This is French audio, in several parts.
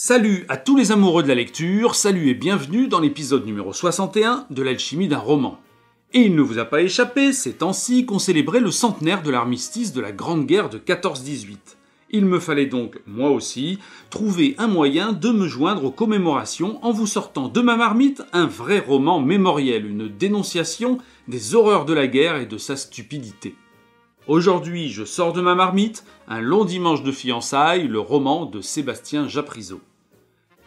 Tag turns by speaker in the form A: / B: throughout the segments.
A: Salut à tous les amoureux de la lecture, salut et bienvenue dans l'épisode numéro 61 de l'alchimie d'un roman. Et il ne vous a pas échappé, c'est ainsi qu'on célébrait le centenaire de l'armistice de la Grande Guerre de 14-18. Il me fallait donc, moi aussi, trouver un moyen de me joindre aux commémorations en vous sortant de ma marmite un vrai roman mémoriel, une dénonciation des horreurs de la guerre et de sa stupidité. Aujourd'hui, je sors de ma marmite, un long dimanche de fiançailles, le roman de Sébastien Japrisot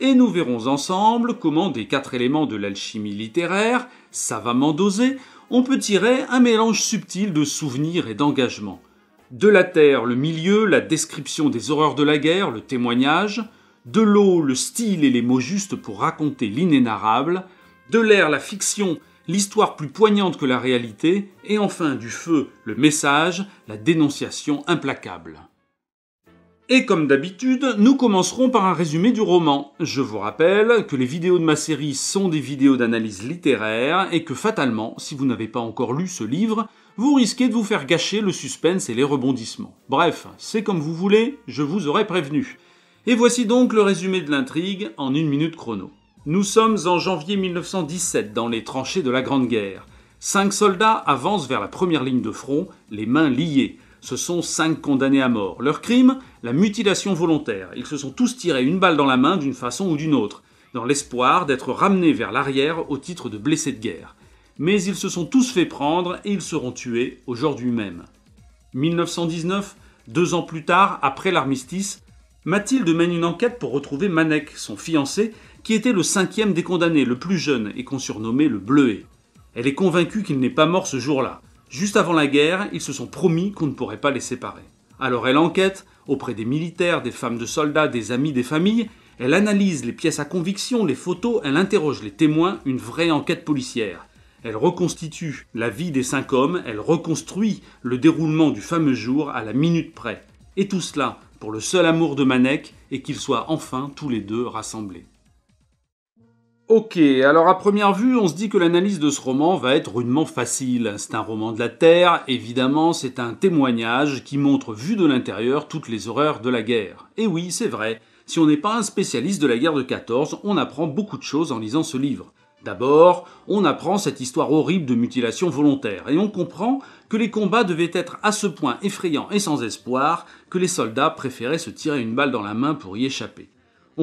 A: et nous verrons ensemble comment des quatre éléments de l'alchimie littéraire, savamment dosés, on peut tirer un mélange subtil de souvenirs et d'engagements. De la terre, le milieu, la description des horreurs de la guerre, le témoignage, de l'eau, le style et les mots justes pour raconter l'inénarrable, de l'air, la fiction, l'histoire plus poignante que la réalité, et enfin du feu, le message, la dénonciation implacable. Et comme d'habitude, nous commencerons par un résumé du roman. Je vous rappelle que les vidéos de ma série sont des vidéos d'analyse littéraire et que fatalement, si vous n'avez pas encore lu ce livre, vous risquez de vous faire gâcher le suspense et les rebondissements. Bref, c'est comme vous voulez, je vous aurais prévenu. Et voici donc le résumé de l'intrigue en une minute chrono. Nous sommes en janvier 1917 dans les tranchées de la Grande Guerre. Cinq soldats avancent vers la première ligne de front, les mains liées. Ce sont cinq condamnés à mort. Leur crime La mutilation volontaire. Ils se sont tous tirés une balle dans la main d'une façon ou d'une autre, dans l'espoir d'être ramenés vers l'arrière au titre de blessés de guerre. Mais ils se sont tous fait prendre et ils seront tués aujourd'hui même. 1919, deux ans plus tard, après l'armistice, Mathilde mène une enquête pour retrouver Manek, son fiancé, qui était le cinquième des condamnés, le plus jeune, et qu'on surnommait le Bleuet. Elle est convaincue qu'il n'est pas mort ce jour-là. Juste avant la guerre, ils se sont promis qu'on ne pourrait pas les séparer. Alors elle enquête auprès des militaires, des femmes de soldats, des amis, des familles. Elle analyse les pièces à conviction, les photos, elle interroge les témoins, une vraie enquête policière. Elle reconstitue la vie des cinq hommes, elle reconstruit le déroulement du fameux jour à la minute près. Et tout cela pour le seul amour de Manek et qu'ils soient enfin tous les deux rassemblés. Ok, alors à première vue, on se dit que l'analyse de ce roman va être rudement facile. C'est un roman de la Terre, évidemment, c'est un témoignage qui montre, vu de l'intérieur, toutes les horreurs de la guerre. Et eh oui, c'est vrai, si on n'est pas un spécialiste de la guerre de 14, on apprend beaucoup de choses en lisant ce livre. D'abord, on apprend cette histoire horrible de mutilation volontaire, et on comprend que les combats devaient être à ce point effrayants et sans espoir que les soldats préféraient se tirer une balle dans la main pour y échapper.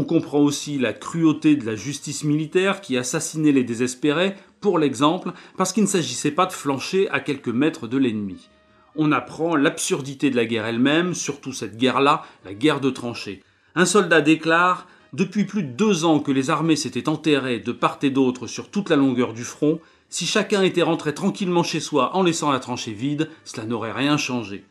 A: On comprend aussi la cruauté de la justice militaire qui assassinait les désespérés, pour l'exemple, parce qu'il ne s'agissait pas de flancher à quelques mètres de l'ennemi. On apprend l'absurdité de la guerre elle-même, surtout cette guerre-là, la guerre de tranchées. Un soldat déclare Depuis plus de deux ans que les armées s'étaient enterrées de part et d'autre sur toute la longueur du front, si chacun était rentré tranquillement chez soi en laissant la tranchée vide, cela n'aurait rien changé.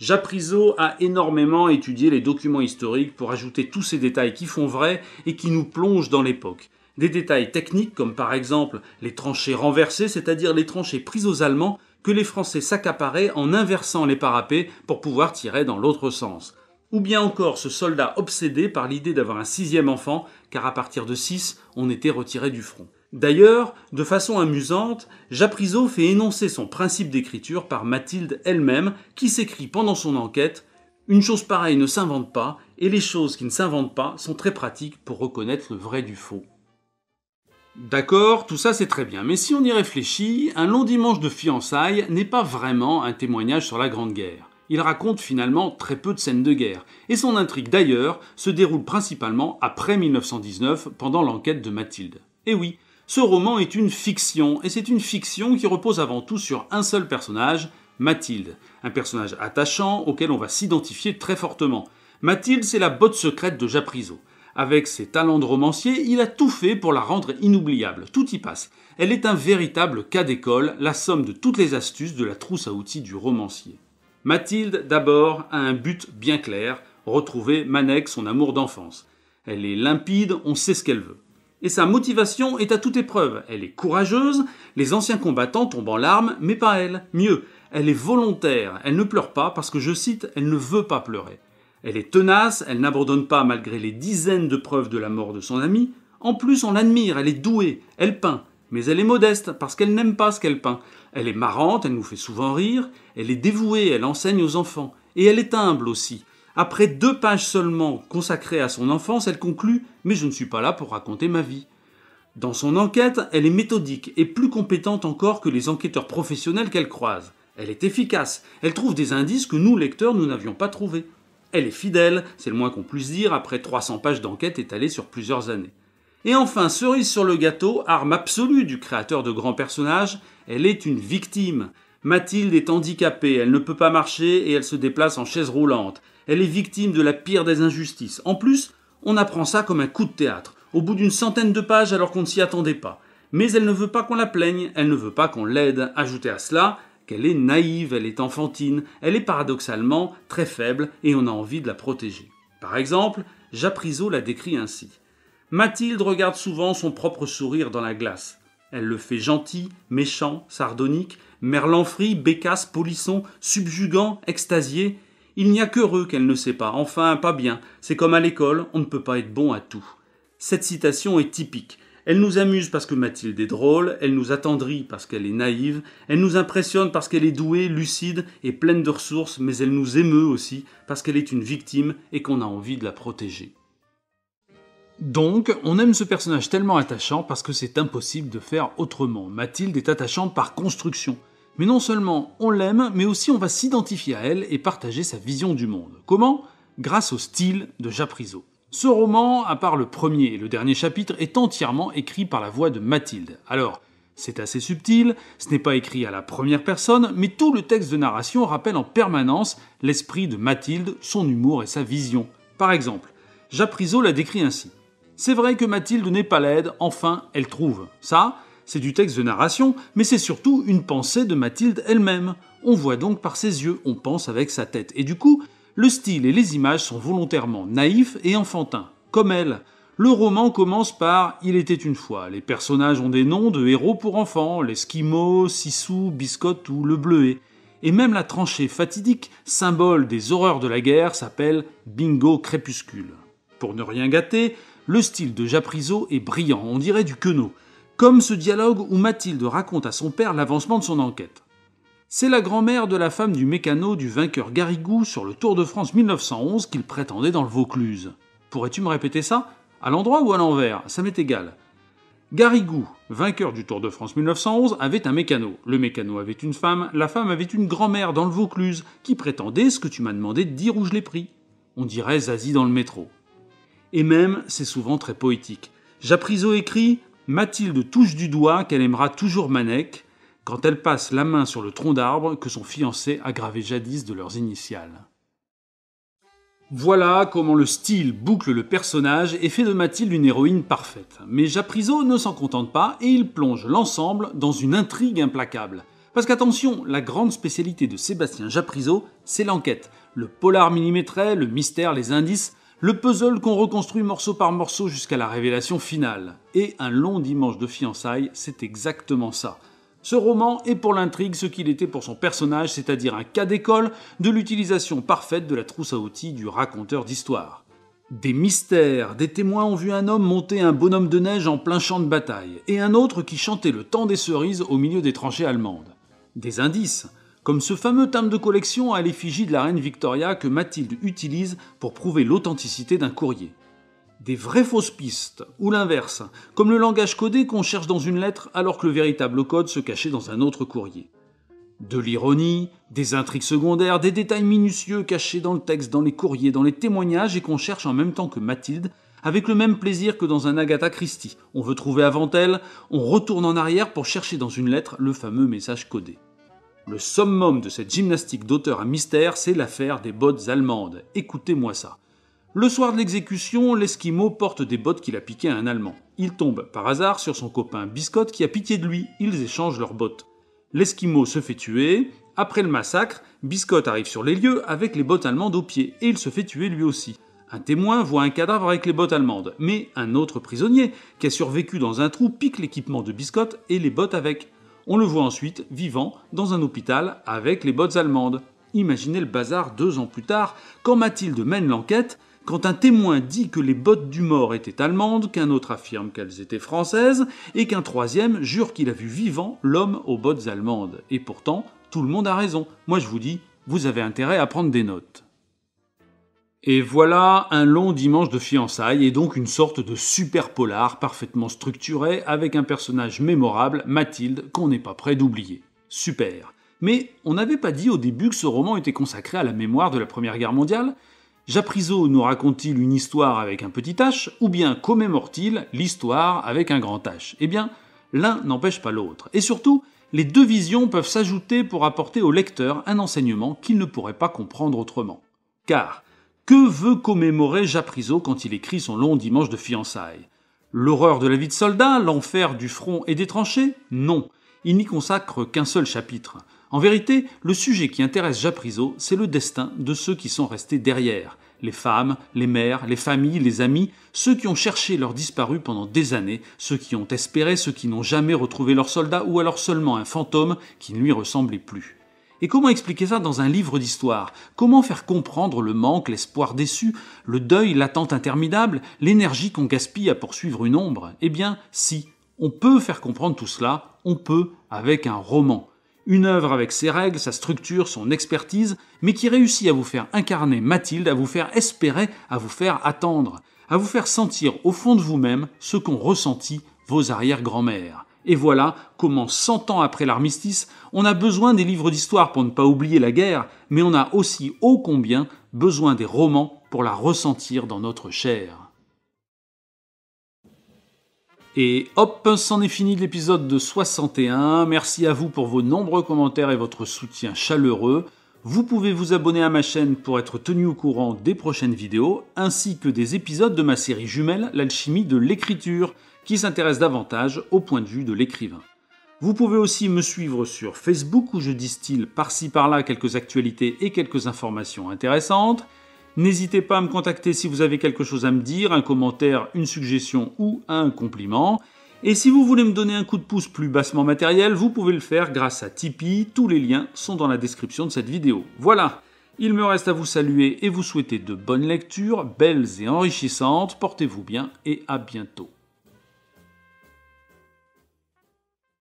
A: Japrizo a énormément étudié les documents historiques pour ajouter tous ces détails qui font vrai et qui nous plongent dans l'époque. Des détails techniques comme par exemple les tranchées renversées, c'est-à-dire les tranchées prises aux Allemands que les Français s'accaparaient en inversant les parapets pour pouvoir tirer dans l'autre sens. Ou bien encore ce soldat obsédé par l'idée d'avoir un sixième enfant, car à partir de six, on était retiré du front. D'ailleurs, de façon amusante, Japrizo fait énoncer son principe d'écriture par Mathilde elle-même, qui s'écrit pendant son enquête Une chose pareille ne s'invente pas, et les choses qui ne s'inventent pas sont très pratiques pour reconnaître le vrai du faux. D'accord, tout ça c'est très bien, mais si on y réfléchit, un long dimanche de fiançailles n'est pas vraiment un témoignage sur la Grande Guerre. Il raconte finalement très peu de scènes de guerre, et son intrigue d'ailleurs se déroule principalement après 1919, pendant l'enquête de Mathilde. Et eh oui, ce roman est une fiction, et c'est une fiction qui repose avant tout sur un seul personnage, Mathilde, un personnage attachant auquel on va s'identifier très fortement. Mathilde, c'est la botte secrète de Japrizo. Avec ses talents de romancier, il a tout fait pour la rendre inoubliable, tout y passe. Elle est un véritable cas d'école, la somme de toutes les astuces de la trousse à outils du romancier. Mathilde, d'abord, a un but bien clair, retrouver Manek, son amour d'enfance. Elle est limpide, on sait ce qu'elle veut et sa motivation est à toute épreuve. Elle est courageuse, les anciens combattants tombent en larmes, mais pas elle. Mieux, elle est volontaire, elle ne pleure pas parce que, je cite, elle ne veut pas pleurer. Elle est tenace, elle n'abandonne pas malgré les dizaines de preuves de la mort de son ami. En plus, on l'admire, elle est douée, elle peint, mais elle est modeste parce qu'elle n'aime pas ce qu'elle peint. Elle est marrante, elle nous fait souvent rire, elle est dévouée, elle enseigne aux enfants, et elle est humble aussi. Après deux pages seulement consacrées à son enfance, elle conclut ⁇ Mais je ne suis pas là pour raconter ma vie ⁇ Dans son enquête, elle est méthodique et plus compétente encore que les enquêteurs professionnels qu'elle croise. Elle est efficace, elle trouve des indices que nous, lecteurs, nous n'avions pas trouvés. Elle est fidèle, c'est le moins qu'on puisse dire, après 300 pages d'enquête étalées sur plusieurs années. Et enfin, cerise sur le gâteau, arme absolue du créateur de grands personnages, elle est une victime. Mathilde est handicapée, elle ne peut pas marcher et elle se déplace en chaise roulante. Elle est victime de la pire des injustices. En plus, on apprend ça comme un coup de théâtre, au bout d'une centaine de pages alors qu'on ne s'y attendait pas. Mais elle ne veut pas qu'on la plaigne, elle ne veut pas qu'on l'aide. Ajoutez à cela qu'elle est naïve, elle est enfantine, elle est paradoxalement très faible et on a envie de la protéger. Par exemple, Japrizo la décrit ainsi. Mathilde regarde souvent son propre sourire dans la glace. Elle le fait gentil, méchant, sardonique, merlanfri, bécasse, polisson, subjugant, extasié, il n'y a qu'heureux qu'elle ne sait pas, enfin pas bien, c'est comme à l'école, on ne peut pas être bon à tout. Cette citation est typique. Elle nous amuse parce que Mathilde est drôle, elle nous attendrit parce qu'elle est naïve, elle nous impressionne parce qu'elle est douée, lucide et pleine de ressources, mais elle nous émeut aussi parce qu'elle est une victime et qu'on a envie de la protéger. Donc, on aime ce personnage tellement attachant parce que c'est impossible de faire autrement. Mathilde est attachante par construction. Mais non seulement on l'aime, mais aussi on va s'identifier à elle et partager sa vision du monde. Comment Grâce au style de Japrisot. Ce roman, à part le premier et le dernier chapitre, est entièrement écrit par la voix de Mathilde. Alors, c'est assez subtil, ce n'est pas écrit à la première personne, mais tout le texte de narration rappelle en permanence l'esprit de Mathilde, son humour et sa vision. Par exemple, Japrisot la décrit ainsi. C'est vrai que Mathilde n'est pas laide, enfin, elle trouve. Ça, c'est du texte de narration, mais c'est surtout une pensée de Mathilde elle-même. On voit donc par ses yeux, on pense avec sa tête. Et du coup, le style et les images sont volontairement naïfs et enfantins, comme elle. Le roman commence par Il était une fois. Les personnages ont des noms de héros pour enfants, l'esquimau, Sissou, Biscotte ou le bleuet. Et même la tranchée fatidique, symbole des horreurs de la guerre, s'appelle Bingo Crépuscule. Pour ne rien gâter, le style de Japrizo est brillant, on dirait du queneau comme ce dialogue où Mathilde raconte à son père l'avancement de son enquête. C'est la grand-mère de la femme du mécano du vainqueur Garrigou sur le Tour de France 1911 qu'il prétendait dans le Vaucluse. Pourrais-tu me répéter ça À l'endroit ou à l'envers Ça m'est égal. Garrigou, vainqueur du Tour de France 1911, avait un mécano. Le mécano avait une femme, la femme avait une grand-mère dans le Vaucluse qui prétendait ce que tu m'as demandé de dire où je l'ai pris. On dirait Zazie dans le métro. Et même, c'est souvent très poétique. J'appris au écrit, Mathilde touche du doigt qu'elle aimera toujours Manek quand elle passe la main sur le tronc d'arbre que son fiancé a gravé jadis de leurs initiales. Voilà comment le style boucle le personnage et fait de Mathilde une héroïne parfaite. Mais Japrizo ne s'en contente pas et il plonge l'ensemble dans une intrigue implacable. Parce qu'attention, la grande spécialité de Sébastien Japrizo, c'est l'enquête. Le polar millimétré, le mystère, les indices, le puzzle qu'on reconstruit morceau par morceau jusqu'à la révélation finale. Et Un long dimanche de fiançailles, c'est exactement ça. Ce roman est pour l'intrigue ce qu'il était pour son personnage, c'est-à-dire un cas d'école de l'utilisation parfaite de la trousse à outils du raconteur d'histoire. Des mystères, des témoins ont vu un homme monter un bonhomme de neige en plein champ de bataille, et un autre qui chantait le temps des cerises au milieu des tranchées allemandes. Des indices, comme ce fameux thème de collection à l'effigie de la reine Victoria que Mathilde utilise pour prouver l'authenticité d'un courrier. Des vraies fausses pistes, ou l'inverse, comme le langage codé qu'on cherche dans une lettre alors que le véritable code se cachait dans un autre courrier. De l'ironie, des intrigues secondaires, des détails minutieux cachés dans le texte, dans les courriers, dans les témoignages et qu'on cherche en même temps que Mathilde, avec le même plaisir que dans un Agatha Christie. On veut trouver avant elle, on retourne en arrière pour chercher dans une lettre le fameux message codé. Le summum de cette gymnastique d'auteur à mystère, c'est l'affaire des bottes allemandes. Écoutez-moi ça. Le soir de l'exécution, l'Esquimau porte des bottes qu'il a piquées à un Allemand. Il tombe par hasard sur son copain Biscotte qui a pitié de lui. Ils échangent leurs bottes. L'Esquimau se fait tuer. Après le massacre, Biscotte arrive sur les lieux avec les bottes allemandes aux pieds et il se fait tuer lui aussi. Un témoin voit un cadavre avec les bottes allemandes, mais un autre prisonnier, qui a survécu dans un trou, pique l'équipement de Biscotte et les bottes avec. On le voit ensuite vivant dans un hôpital avec les bottes allemandes. Imaginez le bazar deux ans plus tard quand Mathilde mène l'enquête, quand un témoin dit que les bottes du mort étaient allemandes, qu'un autre affirme qu'elles étaient françaises, et qu'un troisième jure qu'il a vu vivant l'homme aux bottes allemandes. Et pourtant, tout le monde a raison. Moi je vous dis, vous avez intérêt à prendre des notes. Et voilà un long dimanche de fiançailles et donc une sorte de super polar parfaitement structuré avec un personnage mémorable, Mathilde, qu'on n'est pas prêt d'oublier. Super. Mais on n'avait pas dit au début que ce roman était consacré à la mémoire de la Première Guerre mondiale Japrizo nous raconte-t-il une histoire avec un petit h ou bien commémore-t-il l'histoire avec un grand h Eh bien, l'un n'empêche pas l'autre. Et surtout, les deux visions peuvent s'ajouter pour apporter au lecteur un enseignement qu'il ne pourrait pas comprendre autrement. Car, que veut commémorer Japrisot quand il écrit son long dimanche de fiançailles L'horreur de la vie de soldat, l'enfer du front et des tranchées Non, il n'y consacre qu'un seul chapitre. En vérité, le sujet qui intéresse Japrisot, c'est le destin de ceux qui sont restés derrière, les femmes, les mères, les familles, les amis, ceux qui ont cherché leur disparu pendant des années, ceux qui ont espéré, ceux qui n'ont jamais retrouvé leur soldat ou alors seulement un fantôme qui ne lui ressemblait plus. Et comment expliquer ça dans un livre d'histoire Comment faire comprendre le manque, l'espoir déçu, le deuil, l'attente interminable, l'énergie qu'on gaspille à poursuivre une ombre Eh bien, si, on peut faire comprendre tout cela, on peut avec un roman. Une œuvre avec ses règles, sa structure, son expertise, mais qui réussit à vous faire incarner Mathilde, à vous faire espérer, à vous faire attendre, à vous faire sentir au fond de vous-même ce qu'ont ressenti vos arrière-grand-mères. Et voilà comment, 100 ans après l'armistice, on a besoin des livres d'histoire pour ne pas oublier la guerre, mais on a aussi ô combien besoin des romans pour la ressentir dans notre chair. Et hop, c'en est fini de l'épisode de 61. Merci à vous pour vos nombreux commentaires et votre soutien chaleureux. Vous pouvez vous abonner à ma chaîne pour être tenu au courant des prochaines vidéos, ainsi que des épisodes de ma série jumelle, l'alchimie de l'écriture qui s'intéresse davantage au point de vue de l'écrivain. Vous pouvez aussi me suivre sur Facebook où je distille par-ci par-là quelques actualités et quelques informations intéressantes. N'hésitez pas à me contacter si vous avez quelque chose à me dire, un commentaire, une suggestion ou un compliment. Et si vous voulez me donner un coup de pouce plus bassement matériel, vous pouvez le faire grâce à Tipeee. Tous les liens sont dans la description de cette vidéo. Voilà, il me reste à vous saluer et vous souhaiter de bonnes lectures, belles et enrichissantes. Portez-vous bien et à bientôt.